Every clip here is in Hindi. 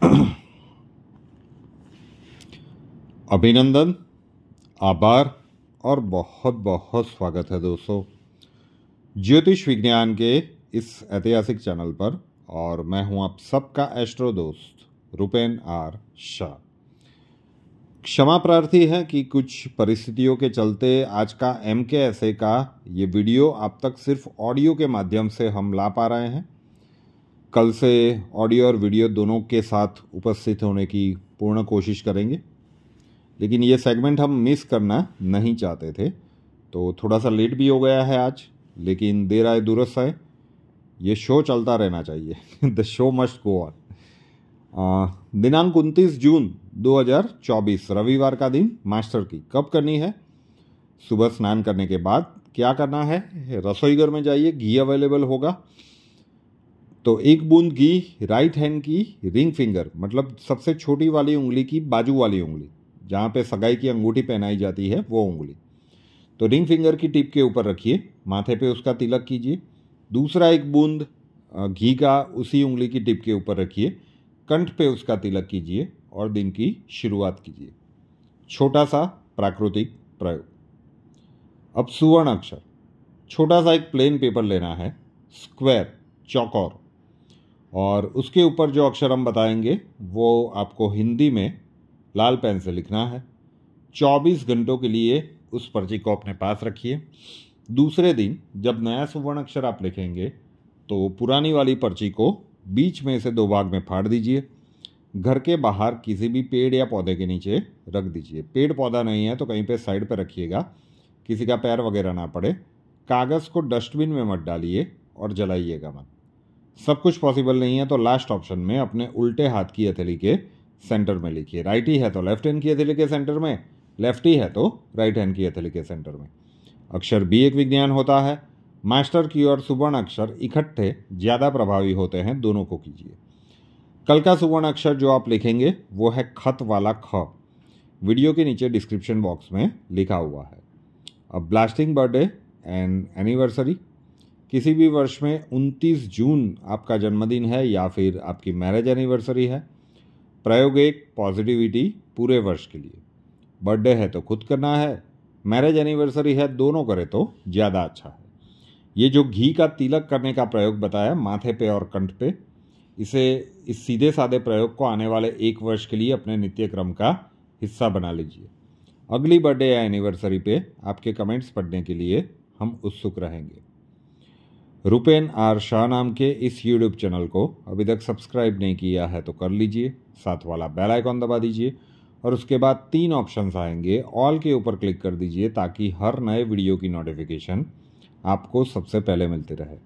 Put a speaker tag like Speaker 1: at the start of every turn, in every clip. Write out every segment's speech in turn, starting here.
Speaker 1: अभिनंदन आभार और बहुत बहुत स्वागत है दोस्तों ज्योतिष विज्ञान के इस ऐतिहासिक चैनल पर और मैं हूं आप सबका एस्ट्रो दोस्त रुपेन आर शाह क्षमा प्रार्थी है कि कुछ परिस्थितियों के चलते आज का एम के एस ए का ये वीडियो आप तक सिर्फ ऑडियो के माध्यम से हम ला पा रहे हैं कल से ऑडियो और वीडियो दोनों के साथ उपस्थित होने की पूर्ण कोशिश करेंगे लेकिन ये सेगमेंट हम मिस करना नहीं चाहते थे तो थोड़ा सा लेट भी हो गया है आज लेकिन देर आए दुरुस्त आए ये शो चलता रहना चाहिए the show must go on दिनांक उनतीस जून 2024 रविवार का दिन मास्टर की कब करनी है सुबह स्नान करने के बाद क्या करना है रसोईघर में जाइए घी अवेलेबल होगा तो एक बूंद घी राइट हैंड की रिंग फिंगर मतलब सबसे छोटी वाली उंगली की बाजू वाली उंगली जहाँ पे सगाई की अंगूठी पहनाई जाती है वो उंगली तो रिंग फिंगर की टिप के ऊपर रखिए माथे पे उसका तिलक कीजिए दूसरा एक बूंद घी का उसी उंगली की टिप के ऊपर रखिए कंठ पे उसका तिलक कीजिए और दिन की शुरुआत कीजिए छोटा सा प्राकृतिक प्रयोग अब सुवर्ण अक्षर छोटा सा एक प्लेन पेपर लेना है स्क्वायर चौकोर और उसके ऊपर जो अक्षर हम बताएंगे वो आपको हिंदी में लाल पेन से लिखना है 24 घंटों के लिए उस पर्ची को अपने पास रखिए दूसरे दिन जब नया सुवर्ण अक्षर आप लिखेंगे तो पुरानी वाली पर्ची को बीच में से दो भाग में फाड़ दीजिए घर के बाहर किसी भी पेड़ या पौधे के नीचे रख दीजिए पेड़ पौधा नहीं है तो कहीं पे साइड पे रखिएगा किसी का पैर वगैरह ना पड़े कागज़ को डस्टबिन में मत डालिए और जलाइएगा मत सब कुछ पॉसिबल नहीं है तो लास्ट ऑप्शन में अपने उल्टे हाथ की हथेली के सेंटर में लिखिए राइट ही है तो लेफ्ट हैंड की हथेली के सेंटर में लेफ्ट ही है तो राइट हैंड की हथेली के सेंटर में अक्षर बी एक विज्ञान होता है मास्टर की और सुवर्ण अक्षर इकट्ठे ज़्यादा प्रभावी होते हैं दोनों को कीजिए कल का सुवर्ण अक्षर जो आप लिखेंगे वो है खत वाला ख वीडियो के नीचे डिस्क्रिप्शन बॉक्स में लिखा हुआ है अब ब्लास्टिंग बर्थडे एंड एनिवर्सरी किसी भी वर्ष में 29 जून आपका जन्मदिन है या फिर आपकी मैरिज एनिवर्सरी है प्रयोग एक पॉजिटिविटी पूरे वर्ष के लिए बर्थडे है तो खुद करना है मैरिज एनिवर्सरी है दोनों करें तो ज़्यादा अच्छा है ये जो घी का तिलक करने का प्रयोग बताया माथे पे और कंठ पे इसे इस सीधे साधे प्रयोग को आने वाले एक वर्ष के लिए अपने नित्य क्रम का हिस्सा बना लीजिए अगली बर्थडे या एनिवर्सरी पे आपके कमेंट्स पढ़ने के लिए हम उत्सुक रहेंगे रुपेन आर शाह नाम के इस यूट्यूब चैनल को अभी तक सब्सक्राइब नहीं किया है तो कर लीजिए साथ वाला बेल आइकॉन दबा दीजिए और उसके बाद तीन ऑप्शंस आएंगे ऑल के ऊपर क्लिक कर दीजिए ताकि हर नए वीडियो की नोटिफिकेशन आपको सबसे पहले मिलती रहे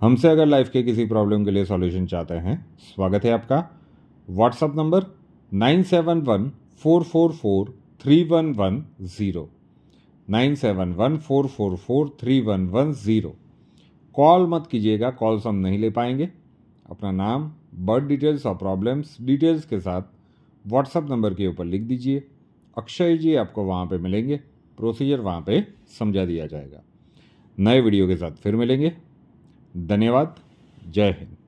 Speaker 1: हमसे अगर लाइफ के किसी प्रॉब्लम के लिए सॉल्यूशन चाहते हैं स्वागत है आपका WhatsApp number nine seven one four four four three one one zero nine seven one four four four three one one zero call मत कीजिएगा कॉल्स हम नहीं ले पाएंगे अपना नाम बर्थ डिटेल्स और प्रॉब्लम्स डिटेल्स के साथ व्हाट्सअप नंबर के ऊपर लिख दीजिए अक्षय जी आपको वहाँ पे मिलेंगे प्रोसीजर वहाँ पे समझा दिया जाएगा नए वीडियो के साथ फिर मिलेंगे धन्यवाद जय हिंद